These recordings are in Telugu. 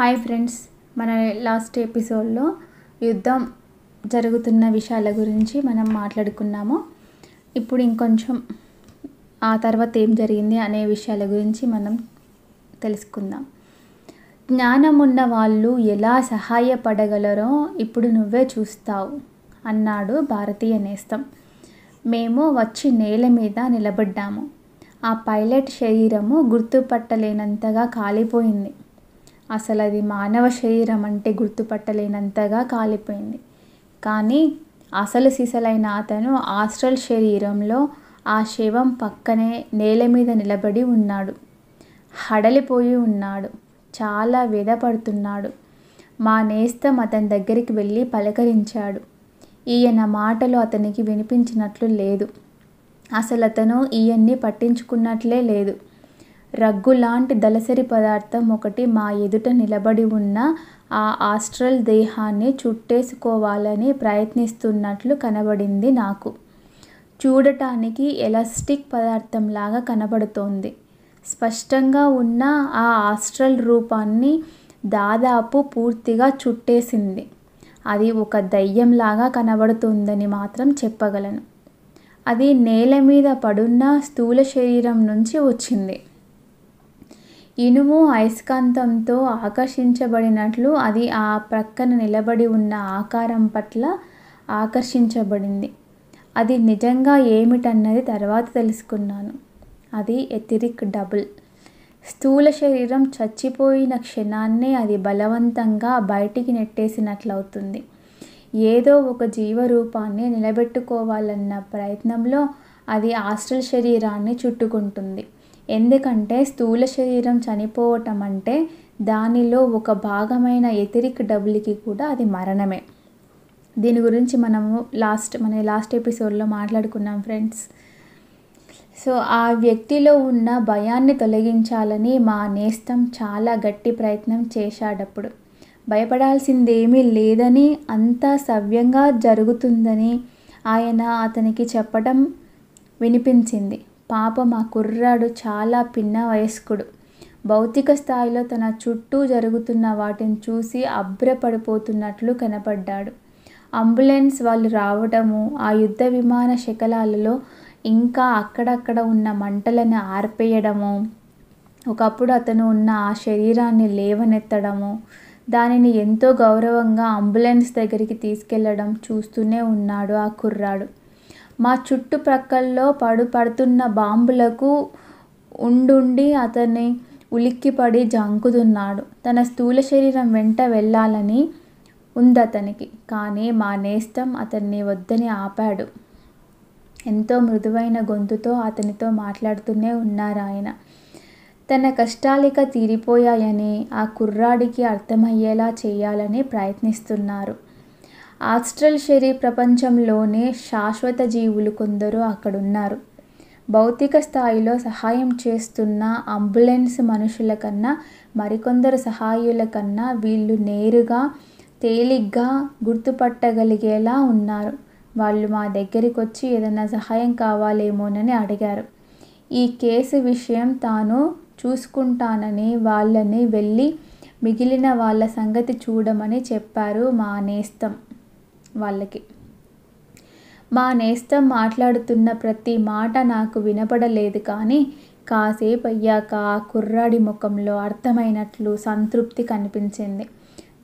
హాయ్ ఫ్రెండ్స్ మన లాస్ట్ ఎపిసోడ్లో యుద్ధం జరుగుతున్న విషయాల గురించి మనం మాట్లాడుకున్నాము ఇప్పుడు ఇంకొంచెం ఆ తర్వాత ఏం జరిగింది అనే విషయాల గురించి మనం తెలుసుకుందాం జ్ఞానమున్న వాళ్ళు ఎలా సహాయపడగలరో ఇప్పుడు నువ్వే చూస్తావు అన్నాడు భారతీయ నేస్తం మేము వచ్చి నేల మీద నిలబడ్డాము ఆ పైలట్ శరీరము గుర్తుపట్టలేనంతగా కాలిపోయింది అసలు అది మానవ శరీరం అంటే గుర్తుపట్టలేనంతగా కాలిపోయింది కానీ అసలు సిసలైన అతను ఆస్ట్రల్ శరీరంలో ఆ శవం పక్కనే నేల మీద నిలబడి ఉన్నాడు హడలిపోయి ఉన్నాడు చాలా విధపడుతున్నాడు మా నేస్తం అతని దగ్గరికి వెళ్ళి పలకరించాడు ఈయన మాటలు అతనికి వినిపించినట్లు లేదు అసలు అతను ఈయన్ని పట్టించుకున్నట్లే లేదు రగ్గులాంటి దళసరి పదార్థం ఒకటి మా ఎదుట నిలబడి ఉన్న ఆ ఆస్ట్రల్ దేహాన్ని చుట్టేసుకోవాలని ప్రయత్నిస్తున్నట్లు కనబడింది నాకు చూడటానికి ఎలాస్టిక్ పదార్థంలాగా కనబడుతోంది స్పష్టంగా ఉన్న ఆ ఆస్ట్రల్ రూపాన్ని దాదాపు పూర్తిగా చుట్టేసింది అది ఒక దయ్యంలాగా కనబడుతుందని మాత్రం చెప్పగలను అది నేల మీద పడున్న స్థూల శరీరం నుంచి వచ్చింది ఇనుము అయస్కాంతంతో ఆకర్షించబడినట్లు అది ఆ ప్రక్కన నిలబడి ఉన్న ఆకారం పట్ల ఆకర్షించబడింది అది నిజంగా ఏమిటన్నది తర్వాత తెలుసుకున్నాను అది ఎథిరిక్ డబుల్ స్థూల శరీరం చచ్చిపోయిన క్షణాన్నే అది బలవంతంగా బయటికి నెట్టేసినట్లవుతుంది ఏదో ఒక జీవరూపాన్ని నిలబెట్టుకోవాలన్న ప్రయత్నంలో అది ఆస్ట్రల్ శరీరాన్ని చుట్టుకుంటుంది ఎందుకంటే స్థూల శరీరం చనిపోవటం అంటే దానిలో ఒక భాగమైన ఎథరిక్ డబ్బులకి కూడా అది మరణమే దీని గురించి మనము లాస్ట్ మన లాస్ట్ ఎపిసోడ్లో మాట్లాడుకున్నాం ఫ్రెండ్స్ సో ఆ వ్యక్తిలో ఉన్న భయాన్ని తొలగించాలని మా నేస్తం చాలా గట్టి ప్రయత్నం చేశాడప్పుడు భయపడాల్సిందేమీ లేదని అంతా సవ్యంగా జరుగుతుందని ఆయన అతనికి చెప్పడం వినిపించింది పాప మా కుర్రాడు చాలా పిన్న వయస్కుడు భౌతిక స్థాయిలో తన చుట్టూ జరుగుతున్న వాటిని చూసి అభ్రపడిపోతున్నట్లు కనపడ్డాడు అంబులెన్స్ వాళ్ళు రావడము ఆ యుద్ధ విమాన శకలాలలో ఇంకా అక్కడక్కడ ఉన్న మంటలను ఆర్పేయడము ఒకప్పుడు అతను ఉన్న ఆ శరీరాన్ని లేవనెత్తడము దానిని ఎంతో గౌరవంగా అంబులెన్స్ దగ్గరికి తీసుకెళ్లడం చూస్తూనే ఉన్నాడు ఆ కుర్రాడు మా చుట్టుప్రక్కల్లో పడు పడుతున్న బాంబులకు ఉండుండి అతని ఉలిక్కిపడి జంకుతున్నాడు తన స్థూల శరీరం వెంట వెళ్ళాలని ఉంది అతనికి కానీ మా నేస్తం అతన్ని వద్దని ఆపాడు ఎంతో మృదువైన గొంతుతో అతనితో మాట్లాడుతూనే ఉన్నారాయన తన కష్టాలిక తీరిపోయాయని ఆ కుర్రాడికి అర్థమయ్యేలా చేయాలని ప్రయత్నిస్తున్నారు ఆస్ట్రల్ శరీ ప్రపంచంలోనే శాశ్వత జీవులు కొందరు అక్కడున్నారు భౌతిక స్థాయిలో సహాయం చేస్తున్న అంబులెన్స్ మనుషుల కన్నా మరికొందరు సహాయుల కన్నా వీళ్ళు నేరుగా తేలిగ్గా గుర్తుపట్టగలిగేలా ఉన్నారు వాళ్ళు మా దగ్గరికి వచ్చి ఏదైనా సహాయం కావాలేమోనని అడిగారు ఈ కేసు విషయం తాను చూసుకుంటానని వాళ్ళని వెళ్ళి మిగిలిన వాళ్ళ సంగతి చూడమని చెప్పారు మా నేస్తం వాళ్ళకి మా నేస్తం మాట్లాడుతున్న ప్రతి మాట నాకు వినపడలేదు కానీ కాసేపు అయ్యాక ఆ కుర్రాడి ముఖంలో అర్థమైనట్లు సంతృప్తి కనిపించింది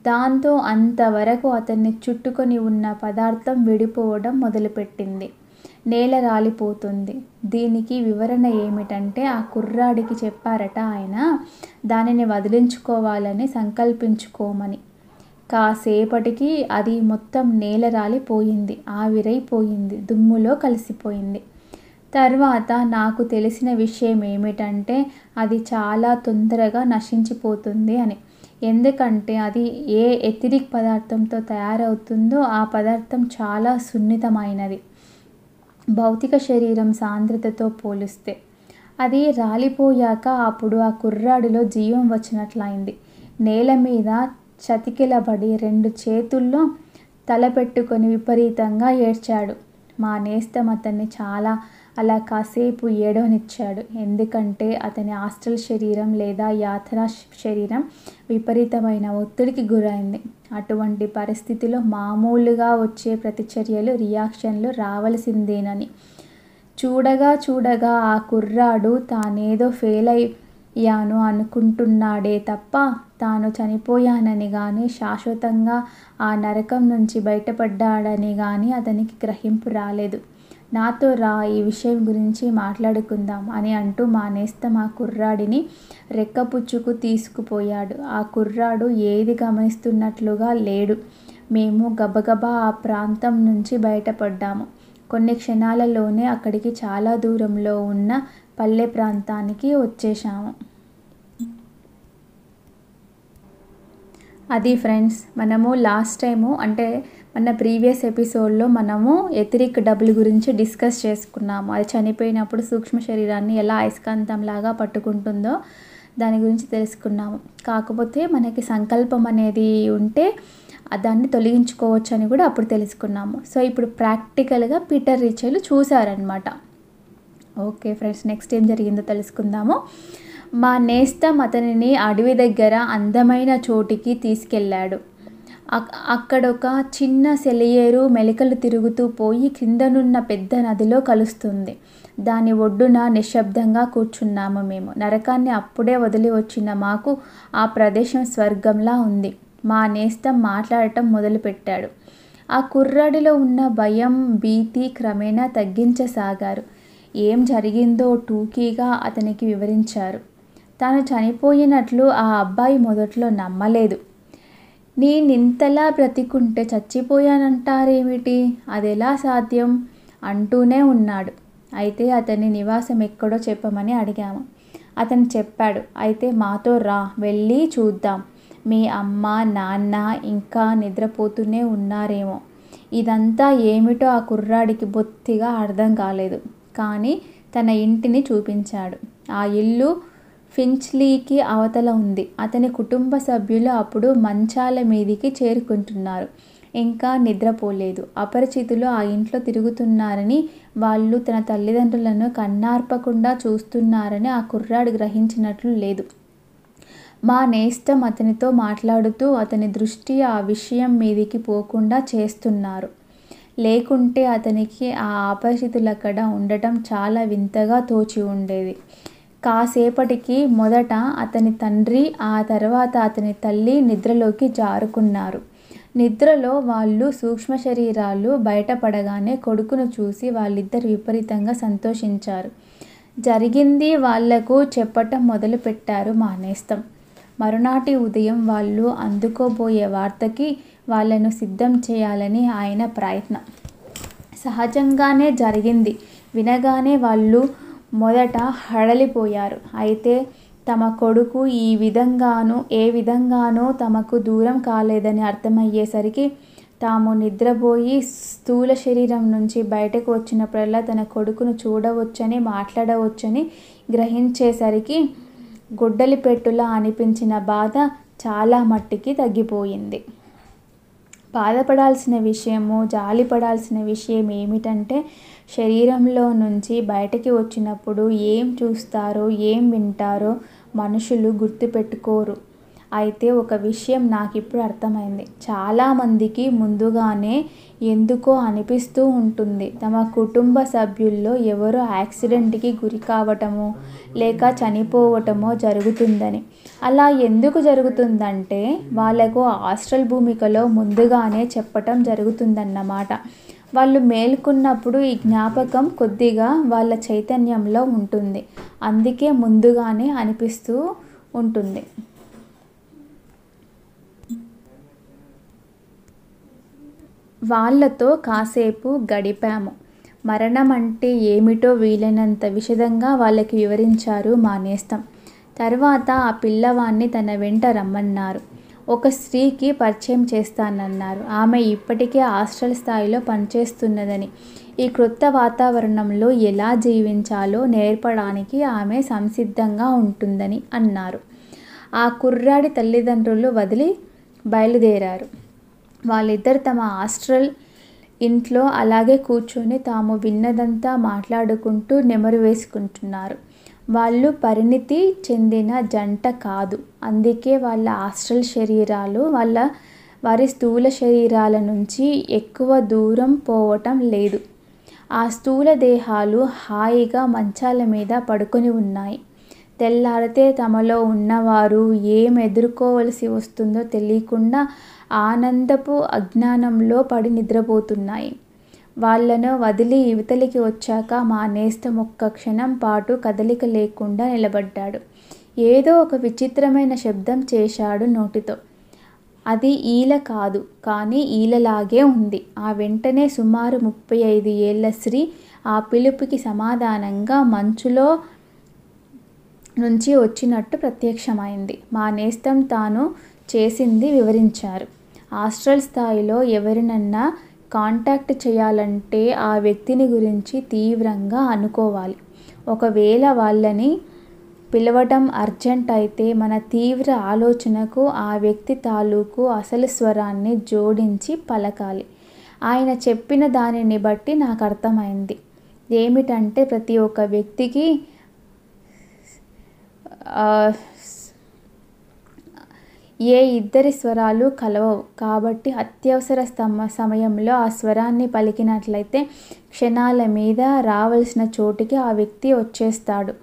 దాంతో అంతవరకు అతన్ని చుట్టుకొని ఉన్న పదార్థం విడిపోవడం మొదలుపెట్టింది నేల రాలిపోతుంది దీనికి వివరణ ఏమిటంటే ఆ కుర్రాడికి చెప్పారట ఆయన దానిని వదిలించుకోవాలని సంకల్పించుకోమని కాసేపటికి అది మొత్తం నేలరాలిపోయింది ఆవిరైపోయింది దుమ్ములో కలిసిపోయింది తర్వాత నాకు తెలిసిన విషయం ఏమిటంటే అది చాలా తొందరగా నశించిపోతుంది అని ఎందుకంటే అది ఏ ఎథిరిక్ పదార్థంతో తయారవుతుందో ఆ పదార్థం చాలా సున్నితమైనది భౌతిక శరీరం సాంద్రతతో పోలిస్తే అది రాలిపోయాక అప్పుడు ఆ కుర్రాడిలో జీవం వచ్చినట్లయింది నేల మీద చతికిలబడి రెండు చేతుల్లో తలపెట్టుకొని విపరీతంగా ఏడ్చాడు మా నేస్తం అతన్ని చాలా అలా కాసేపు ఏడవనిచ్చాడు ఎందుకంటే అతని హాస్టల్ శరీరం లేదా యాత్ర శరీరం విపరీతమైన ఒత్తిడికి గురైంది అటువంటి పరిస్థితిలో మామూలుగా వచ్చే ప్రతిచర్యలు రియాక్షన్లు రావలసిందేనని చూడగా చూడగా ఆ కుర్రాడు తానేదో ఫెయిల్ అయ్యాను అనుకుంటున్నాడే తప్ప తాను చనిపోయానని కానీ శాశ్వతంగా ఆ నరకం నుంచి బయటపడ్డాడని కానీ అతనికి గ్రహింపు రాలేదు నాతో రా ఈ విషయం గురించి మాట్లాడుకుందాం అని అంటూ మా ఆ కుర్రాడిని రెక్కపుచ్చుకు తీసుకుపోయాడు ఆ కుర్రాడు ఏది గమనిస్తున్నట్లుగా లేడు మేము గబగబా ఆ ప్రాంతం నుంచి బయటపడ్డాము కొన్ని క్షణాలలోనే అక్కడికి చాలా దూరంలో ఉన్న పల్లె ప్రాంతానికి వచ్చేశాము అది ఫ్రెండ్స్ మనము లాస్ట్ టైము అంటే మన ప్రీవియస్ ఎపిసోడ్లో మనము ఎతిరిక్ డబ్బులు గురించి డిస్కస్ చేసుకున్నాము అది చనిపోయినప్పుడు సూక్ష్మ శరీరాన్ని ఎలా అయస్కాంతం లాగా పట్టుకుంటుందో దాని గురించి తెలుసుకున్నాము కాకపోతే మనకి సంకల్పం అనేది ఉంటే దాన్ని తొలగించుకోవచ్చు అని కూడా అప్పుడు తెలుసుకున్నాము సో ఇప్పుడు ప్రాక్టికల్గా పీటర్ రీచెలు చూశారనమాట ఓకే ఫ్రెండ్స్ నెక్స్ట్ ఏం జరిగిందో తెలుసుకుందాము మా నేస్తం అతనిని అడవి దగ్గర అందమైన చోటికి తీసుకెళ్ళాడు అక్కడొక చిన్న సెలయేరు మెలికలు తిరుగుతూ పోయి క్రిందనున్న పెద్ద నదిలో కలుస్తుంది దాని ఒడ్డున నిశ్శబ్దంగా కూర్చున్నాము మేము నరకాన్ని అప్పుడే వదిలి వచ్చిన మాకు ఆ ప్రదేశం స్వర్గంలా ఉంది మా నేస్తం మాట్లాడటం మొదలుపెట్టాడు ఆ కుర్రాడిలో ఉన్న భయం భీతి క్రమేణా తగ్గించసాగారు ఏం జరిగిందో టూకీగా అతనికి వివరించారు తాను చనిపోయినట్లు ఆ అబ్బాయి మొదట్లో నమ్మలేదు నేనింతలా బ్రతికుంటే చచ్చిపోయానంటారేమిటి అదెలా సాధ్యం అంటూనే ఉన్నాడు అయితే అతని నివాసం ఎక్కడో చెప్పమని అడిగాము అతను చెప్పాడు అయితే మాతో రా వెళ్ళి చూద్దాం మీ అమ్మ నాన్న ఇంకా నిద్రపోతూనే ఉన్నారేమో ఇదంతా ఏమిటో ఆ కుర్రాడికి బొత్తిగా అర్థం కాలేదు కానీ తన ఇంటిని చూపించాడు ఆ ఇల్లు ఫించ్లీకి అవతల ఉంది అతని కుటుంబ సభ్యులు అప్పుడు మంచాల మీదికి చేరుకుంటున్నారు ఇంకా నిద్రపోలేదు అపరిచితులు ఆ ఇంట్లో తిరుగుతున్నారని వాళ్ళు తన తల్లిదండ్రులను కన్నార్పకుండా చూస్తున్నారని ఆ కుర్రాడు గ్రహించినట్లు లేదు మా నేస్తం అతనితో మాట్లాడుతూ అతని దృష్టి ఆ విషయం మీదికి పోకుండా చేస్తున్నారు లేకుంటే అతనికి ఆ అపరిచితులు అక్కడ ఉండటం చాలా వింతగా తోచి ఉండేది కాసేపటికి మొదట అతని తండ్రి ఆ తర్వాత అతని తల్లి నిద్రలోకి జారుకున్నారు నిద్రలో వాళ్ళు సూక్ష్మ శరీరాలు బయటపడగానే కొడుకును చూసి వాళ్ళిద్దరు విపరీతంగా సంతోషించారు జరిగింది వాళ్లకు చెప్పటం మొదలుపెట్టారు మానేస్తం మరునాటి ఉదయం వాళ్ళు అందుకోబోయే వార్తకి వాళ్ళను సిద్ధం చేయాలని ఆయన ప్రయత్నం సహజంగానే జరిగింది వినగానే వాళ్ళు మొదట హడలిపోయారు అయితే తమ కొడుకు ఈ విధంగానూ ఏ విధంగానో తమకు దూరం కాలేదని అర్థమయ్యేసరికి తాము నిద్రపోయి స్థూల శరీరం నుంచి బయటకు వచ్చినప్పుడల్లా తన కొడుకును చూడవచ్చని మాట్లాడవచ్చని గ్రహించేసరికి గుడ్డలి పెట్టులా అనిపించిన బాధ చాలా మట్టికి తగ్గిపోయింది బాధపడాల్సిన విషయము జాలిపడాల్సిన విషయం ఏమిటంటే శరీరంలో నుంచి బయటకి వచ్చినప్పుడు ఏం చూస్తారో ఏం వింటారో మనుషులు గుర్తుపెట్టుకోరు అయితే ఒక విషయం నాకు ఇప్పుడు అర్థమైంది చాలామందికి ముందుగానే ఎందుకో అనిపిస్తూ ఉంటుంది తమ కుటుంబ సభ్యుల్లో ఎవరో యాక్సిడెంట్కి గురి కావటమో లేక చనిపోవటమో జరుగుతుందని అలా ఎందుకు జరుగుతుందంటే వాళ్ళకు హాస్టల్ భూమికలో ముందుగానే చెప్పటం జరుగుతుందన్నమాట వాళ్ళు మేలుకున్నప్పుడు ఈ జ్ఞాపకం కొద్దిగా వాళ్ళ చైతన్యంలో ఉంటుంది అందుకే ముందుగానే అనిపిస్తూ ఉంటుంది వాళ్ళతో కాసేపు గడిపాము మరణం అంటే ఏమిటో వీలైనంత విషదంగా వాళ్ళకి వివరించారు మానేస్తాం తర్వాత ఆ పిల్లవాణ్ణి తన వెంట రమ్మన్నారు ఒక స్త్రీకి పరిచయం చేస్తానన్నారు ఆమె ఇప్పటికే హాస్టల్ స్థాయిలో పనిచేస్తున్నదని ఈ క్రొత్త వాతావరణంలో ఎలా జీవించాలో నేర్పడానికి ఆమె సంసిద్ధంగా ఉంటుందని అన్నారు ఆ కుర్రాడి తల్లిదండ్రులు వదిలి బయలుదేరారు వాళ్ళిద్దరు తమ హాస్టల్ ఇంట్లో అలాగే కూర్చొని తాము విన్నదంతా మాట్లాడుకుంటూ నెమరు వేసుకుంటున్నారు వాళ్ళు పరిణితి చెందిన జంట కాదు అందుకే వాళ్ళ ఆస్ట్రల్ శరీరాలు వాళ్ళ వారి స్థూల శరీరాల నుంచి ఎక్కువ దూరం పోవటం లేదు ఆ స్థూల దేహాలు హాయిగా మంచాల మీద పడుకొని ఉన్నాయి తెల్లారితే తమలో ఉన్నవారు ఏం ఎదుర్కోవలసి వస్తుందో తెలియకుండా ఆనందపు అజ్ఞానంలో పడి నిద్రపోతున్నాయి వాళ్ళను వదిలి ఇవతలికి వచ్చాక మా నేస్తం ఒక్క క్షణం పాటు కదలిక లేకుండా నిలబడ్డాడు ఏదో ఒక విచిత్రమైన శబ్దం చేశాడు నోటితో అది ఈల కాదు కానీ ఈలలాగే ఉంది ఆ వెంటనే సుమారు ముప్పై ఐదు ఏళ్ల శ్రీ ఆ పిలుపుకి సమాధానంగా మంచులో నుంచి వచ్చినట్టు ప్రత్యక్షమైంది మా నేస్తం తాను చేసింది వివరించారు హాస్టల్ స్థాయిలో ఎవరినన్నా కాంటాక్ట్ చేయాలంటే ఆ వ్యక్తిని గురించి తీవ్రంగా అనుకోవాలి ఒకవేళ వాళ్ళని పిలవటం అర్జెంట్ అయితే మన తీవ్ర ఆలోచనకు ఆ వ్యక్తి తాలూకు అసలు స్వరాన్ని జోడించి పలకాలి ఆయన చెప్పిన దానిని బట్టి నాకు అర్థమైంది ఏమిటంటే ప్రతి ఒక్క వ్యక్తికి ఏ ఇద్దరి స్వరాలు కలవవు కాబట్టి అత్యవసర స్తమ సమయంలో ఆ స్వరాన్ని పలికినట్లయితే క్షణాల మీద రావలసిన చోటికి ఆ వ్యక్తి వచ్చేస్తాడు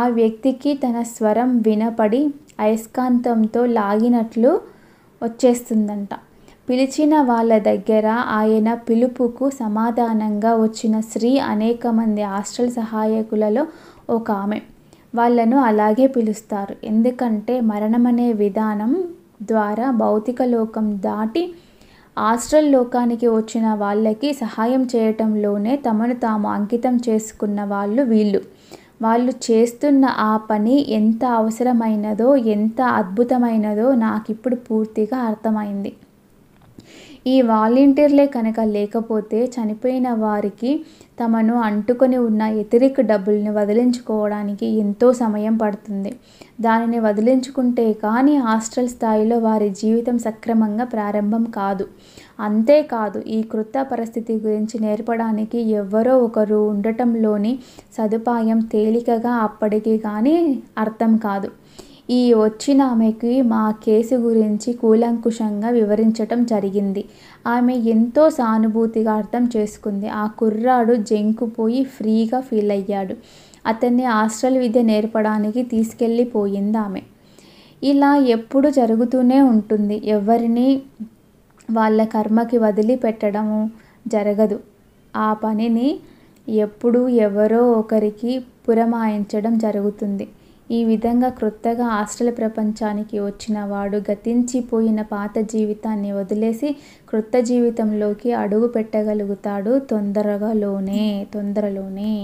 ఆ వ్యక్తికి తన స్వరం వినపడి అయస్కాంతంతో లాగినట్లు వచ్చేస్తుందంట పిలిచిన వాళ్ళ దగ్గర ఆయన పిలుపుకు సమాధానంగా వచ్చిన స్త్రీ అనేక మంది హాస్టల్ సహాయకులలో ఒక ఆమె వాళ్ళను అలాగే పిలుస్తారు ఎందుకంటే మరణం అనే విధానం ద్వారా భౌతిక లోకం దాటి ఆస్ట్రల్ లోకానికి వచ్చిన వాళ్ళకి సహాయం చేయటంలోనే తమను తాము అంకితం చేసుకున్న వాళ్ళు వీళ్ళు వాళ్ళు చేస్తున్న ఆ పని ఎంత అవసరమైనదో ఎంత అద్భుతమైనదో నాకు ఇప్పుడు పూర్తిగా అర్థమైంది ఈ వాలంటీర్లే కనుక లేకపోతే చనిపోయిన వారికి తమను అంటుకొని ఉన్న వ్యతిరేక డబ్బుల్ని వదిలించుకోవడానికి ఎంతో సమయం పడుతుంది దానిని వదిలించుకుంటే కానీ హాస్టల్ స్థాయిలో వారి జీవితం సక్రమంగా ప్రారంభం కాదు అంతేకాదు ఈ కృత పరిస్థితి గురించి నేర్పడానికి ఎవరో ఒకరు ఉండటంలోని సదుపాయం తేలికగా అప్పటికి కానీ అర్థం కాదు ఈ వచ్చిన ఆమెకి మా కేసు గురించి కూలంకుషంగా వివరించటం జరిగింది ఆమె ఎంతో సానుభూతిగా అర్థం చేసుకుంది ఆ కుర్రాడు జంకుపోయి ఫ్రీగా ఫీల్ అయ్యాడు అతన్ని హాస్టల్ విద్య నేర్పడానికి తీసుకెళ్ళిపోయింది ఆమె ఇలా ఎప్పుడు జరుగుతూనే ఉంటుంది ఎవరిని వాళ్ళ కర్మకి వదిలిపెట్టడము జరగదు ఆ పనిని ఎప్పుడు ఎవరో ఒకరికి పురమాయించడం జరుగుతుంది ఈ విధంగా క్రొత్తగా హాస్టల్ ప్రపంచానికి వచ్చిన వాడు గతించిపోయిన పాత జీవితాన్ని వదిలేసి క్రొత్త జీవితంలోకి అడుగు పెట్టగలుగుతాడు తొందరగాలోనే తొందరలోనే